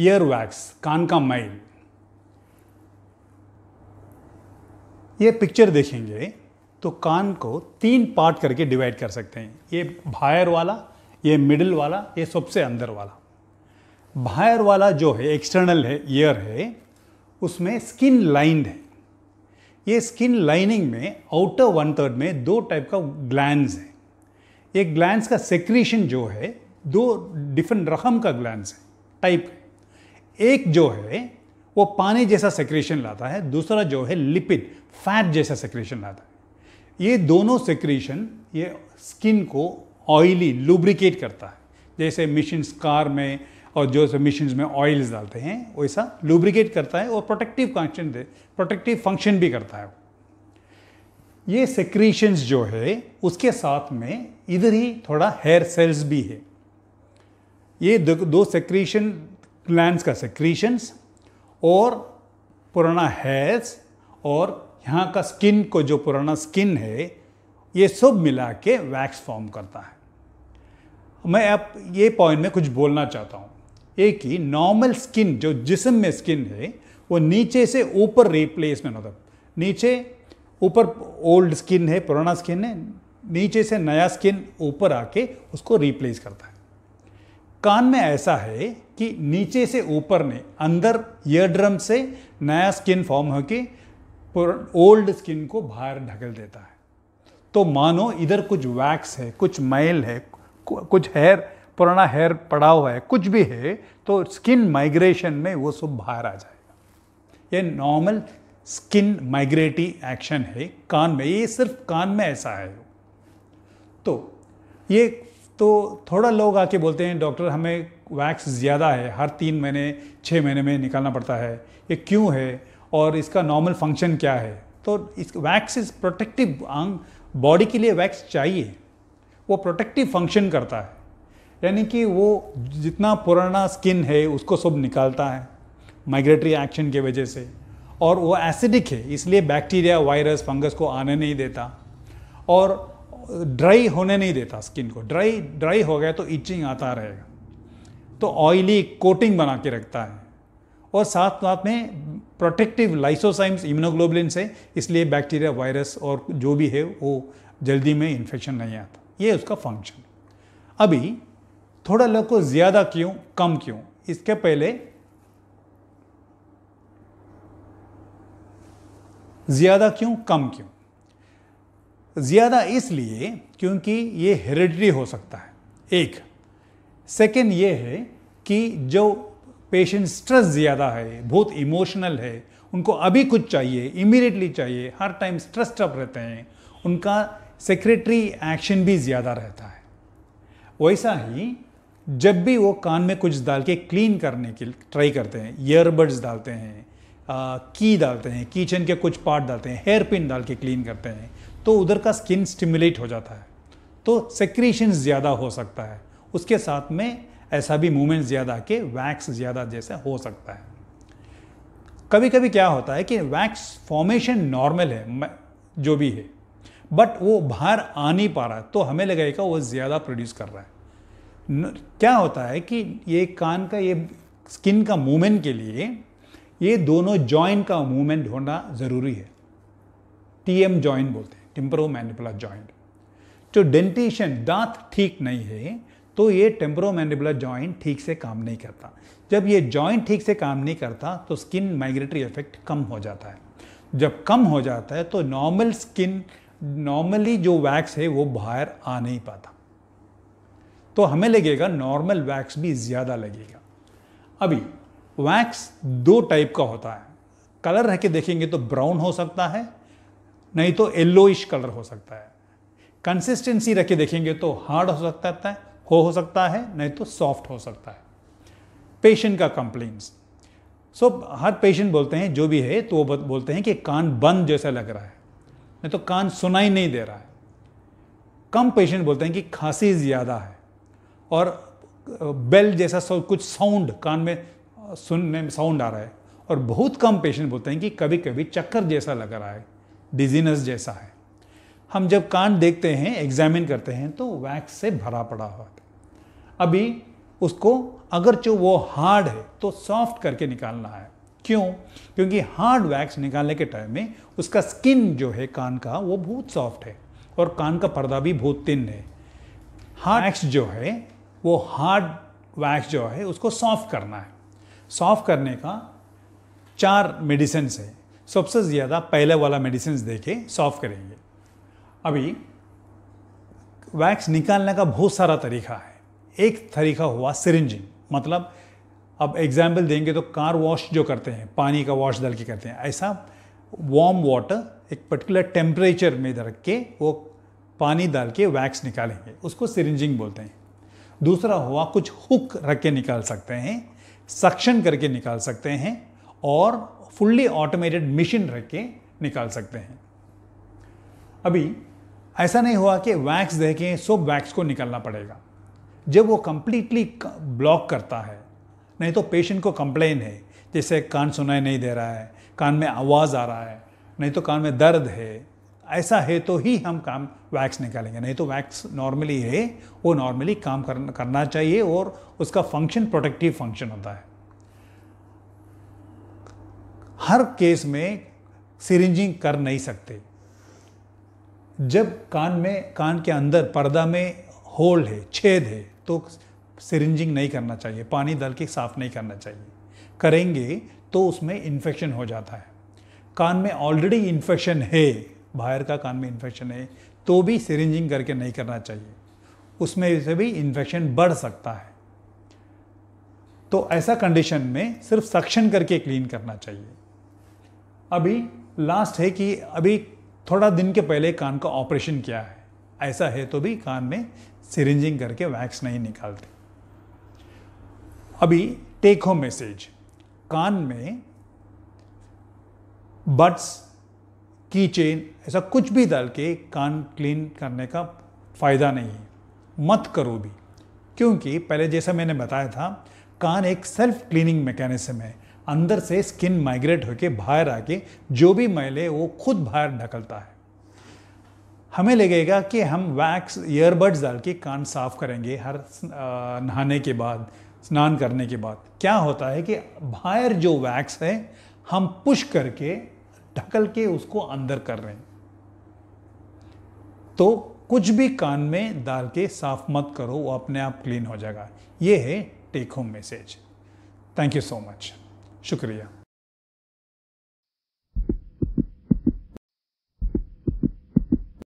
ear wax कान का मैल ये picture देखेंगे तो कान को तीन पार्ट करके डिवाइड कर सकते हैं ये बाहर वाला ये मिडिल वाला ये सबसे अंदर वाला बाहर वाला जो है एक्सटर्नल है ईयर है उसमें स्किन लाइंड है ये स्किन लाइनिंग में आउटर वन थर्ड में दो टाइप का ग्लैंड है ये ग्लैंड का सेक्रीशन जो है दो डिफरेंट रकम का ग्लैंड है टाइप है एक जो है वो पानी जैसा सेक्रेशन लाता है दूसरा जो है लिपिड फैट जैसा सेक्रेशन लाता है ये दोनों सेक्रेशन ये स्किन को ऑयली लुब्रिकेट करता है जैसे मिशन कार में और जो मिशन में ऑयल्स डालते हैं वैसा लुब्रिकेट करता है और प्रोटेक्टिव फंक्शन प्रोटेक्टिव फंक्शन भी करता है ये सेक्रेशंस जो है उसके साथ में इधर ही थोड़ा हेयर सेल्स भी है ये दो, सेक्रेशन ग्लैंड का सेक्रीशंस और पुराना हेयर्स और यहाँ का स्किन को जो पुराना स्किन है ये सब मिला के वैक्स फॉर्म करता है मैं अब ये पॉइंट में कुछ बोलना चाहता हूँ एक ही नॉर्मल स्किन जो जिसम में स्किन है वो नीचे से ऊपर रिप्लेसमेंट होता है नीचे ऊपर ओल्ड स्किन है पुराना स्किन है नीचे से नया स्किन ऊपर आके उसको रिप्लेस करता है कान में ऐसा है कि नीचे से ऊपर में अंदर ईयर ड्रम से नया स्किन फॉर्म होके ओल्ड स्किन को बाहर ढकल देता है तो मानो इधर कुछ वैक्स है कुछ मैल है कुछ हेयर पुराना हेयर पड़ा हुआ है कुछ भी है तो स्किन माइग्रेशन में वो सब बाहर आ जाएगा ये नॉर्मल स्किन माइग्रेटी एक्शन है कान में ये सिर्फ कान में ऐसा है तो ये तो थोड़ा लोग आके बोलते हैं डॉक्टर हमें वैक्स ज़्यादा है हर तीन महीने छः महीने में निकालना पड़ता है ये क्यों है और इसका नॉर्मल फंक्शन क्या है तो इस वैक्स इज प्रोटेक्टिव अंग बॉडी के लिए वैक्स चाहिए वो प्रोटेक्टिव फंक्शन करता है यानी कि वो जितना पुराना स्किन है उसको सब निकालता है माइग्रेटरी एक्शन के वजह से और वो एसिडिक है इसलिए बैक्टीरिया वायरस फंगस को आने नहीं देता और ड्राई होने नहीं देता स्किन को ड्राई ड्राई हो गया तो इचिंग आता रहेगा तो ऑयली कोटिंग बना के रखता है और साथ साथ में प्रोटेक्टिव लाइसोसाइम्स इम्यूनोग्लोबुलिन से इसलिए बैक्टीरिया वायरस और जो भी है वो जल्दी में इन्फेक्शन नहीं आता ये उसका फंक्शन अभी थोड़ा लोग को ज़्यादा क्यों कम क्यों इसके पहले ज़्यादा क्यों कम क्यों ज़्यादा इसलिए क्योंकि ये हेरिडरी हो सकता है एक सेकेंड ये है कि जो पेशेंट स्ट्रेस ज़्यादा है बहुत इमोशनल है उनको अभी कुछ चाहिए इमीडिएटली चाहिए हर टाइम स्ट्रेस्ड अप रहते हैं उनका सेक्रेटरी एक्शन भी ज़्यादा रहता है वैसा ही जब भी वो कान में कुछ डाल के क्लीन करने के ट्राई करते हैं ईयरबड्स डालते हैं की डालते हैं किचन के कुछ पार्ट डालते हैं हेयर पिन डाल के क्लीन करते हैं तो उधर का स्किन स्टिमुलेट हो जाता है तो सेक्रीशन ज़्यादा हो सकता है उसके साथ में ऐसा भी मूवमेंट ज़्यादा के वैक्स ज़्यादा जैसा हो सकता है कभी कभी क्या होता है कि वैक्स फॉर्मेशन नॉर्मल है जो भी है बट वो बाहर आ नहीं पा रहा है तो हमें लगेगा वो ज़्यादा प्रोड्यूस कर रहा है न, क्या होता है कि ये कान का ये स्किन का मूवमेंट के लिए ये दोनों जॉइंट का मूवमेंट होना ज़रूरी है टी एम जॉइंट बोलते हैं टेम्परोमैंडिबुलर जॉइंट जो डेंटिशन दांत ठीक नहीं है तो ये टेम्परोमैंडिबुलर जॉइंट ठीक से काम नहीं करता जब ये जॉइंट ठीक से काम नहीं करता तो स्किन माइग्रेटरी इफेक्ट कम हो जाता है जब कम हो जाता है तो नॉर्मल स्किन नॉर्मली जो वैक्स है वो बाहर आ नहीं पाता तो हमें लगेगा नॉर्मल वैक्स भी ज़्यादा लगेगा अभी वैक्स दो टाइप का होता है कलर रह के देखेंगे तो ब्राउन हो सकता है नहीं तो येल्लोइश कलर हो सकता है कंसिस्टेंसी रखे देखेंगे तो हार्ड हो सकता है हो हो सकता है नहीं तो सॉफ्ट हो सकता है पेशेंट का कंप्लेंट्स सो so, हर पेशेंट बोलते हैं जो भी है तो वो बोलते हैं कि कान बंद जैसा लग रहा है नहीं तो कान सुनाई नहीं दे रहा है कम पेशेंट बोलते हैं कि खांसी ज़्यादा है और बेल जैसा कुछ साउंड कान में सुनने में साउंड आ रहा है और बहुत कम पेशेंट बोलते हैं कि कभी कभी चक्कर जैसा लग रहा है डिजीनेस जैसा है हम जब कान देखते हैं एग्जामिन करते हैं तो वैक्स से भरा पड़ा हुआ था अभी उसको अगर जो वो हार्ड है तो सॉफ्ट करके निकालना है क्यों क्योंकि हार्ड वैक्स निकालने के टाइम में उसका स्किन जो है कान का वो बहुत सॉफ्ट है और कान का पर्दा भी बहुत तिन है हार्ड वैक्स जो है वो हार्ड वैक्स जो है उसको सॉफ्ट करना है सॉफ्ट करने का चार मेडिसिन है सबसे ज़्यादा पहले वाला मेडिसिन दे के सॉफ करेंगे अभी वैक्स निकालने का बहुत सारा तरीका है एक तरीका हुआ सिरिंजिंग मतलब अब एग्जाम्पल देंगे तो कार वॉश जो करते हैं पानी का वॉश डाल के करते हैं ऐसा वार्म वाटर एक पर्टिकुलर टेम्परेचर में रख के वो पानी डाल के वैक्स निकालेंगे उसको सिरिंजिंग बोलते हैं दूसरा हुआ कुछ हुक रख के निकाल सकते हैं सक्शन करके निकाल सकते हैं और फुल्ली ऑटोमेटेड मशीन रख के निकाल सकते हैं अभी ऐसा नहीं हुआ कि वैक्स दे के सोप वैक्स को निकालना पड़ेगा जब वो कम्प्लीटली ब्लॉक करता है नहीं तो पेशेंट को कंप्लेन है जैसे कान सुनाई नहीं दे रहा है कान में आवाज़ आ रहा है नहीं तो कान में दर्द है ऐसा है तो ही हम काम वैक्स निकालेंगे नहीं तो वैक्स नॉर्मली है वो नॉर्मली काम करना चाहिए और उसका फंक्शन प्रोटेक्टिव फंक्शन होता है हर केस में सिरिंजिंग कर नहीं सकते जब कान में कान के अंदर पर्दा में होल है छेद है तो सिरिंजिंग नहीं करना चाहिए पानी डाल के साफ़ नहीं करना चाहिए करेंगे तो उसमें इन्फेक्शन हो जाता है कान में ऑलरेडी इन्फेक्शन है बाहर का कान में इन्फेक्शन है तो भी सिरिंजिंग करके नहीं करना चाहिए उसमें से भी इन्फेक्शन बढ़ सकता है तो ऐसा कंडीशन में सिर्फ सक्शन करके क्लीन करना चाहिए अभी लास्ट है कि अभी थोड़ा दिन के पहले कान का ऑपरेशन किया है ऐसा है तो भी कान में सिरिंजिंग करके वैक्स नहीं निकालते अभी टेक होम मैसेज कान में बट्स की चेन ऐसा कुछ भी डाल के कान क्लीन करने का फ़ायदा नहीं है मत करो भी क्योंकि पहले जैसा मैंने बताया था कान एक सेल्फ क्लीनिंग मैकेनिज्म है अंदर से स्किन माइग्रेट होकर बाहर आके जो भी मैल है वो खुद बाहर ढकलता है हमें लगेगा कि हम वैक्स ईयरबड्स डाल के कान साफ करेंगे हर नहाने के बाद स्नान करने के बाद क्या होता है कि बाहर जो वैक्स है हम पुश करके ढकल के उसको अंदर कर रहे हैं तो कुछ भी कान में डाल के साफ मत करो वो अपने आप क्लीन हो जाएगा ये है take home message thank you so much شكرا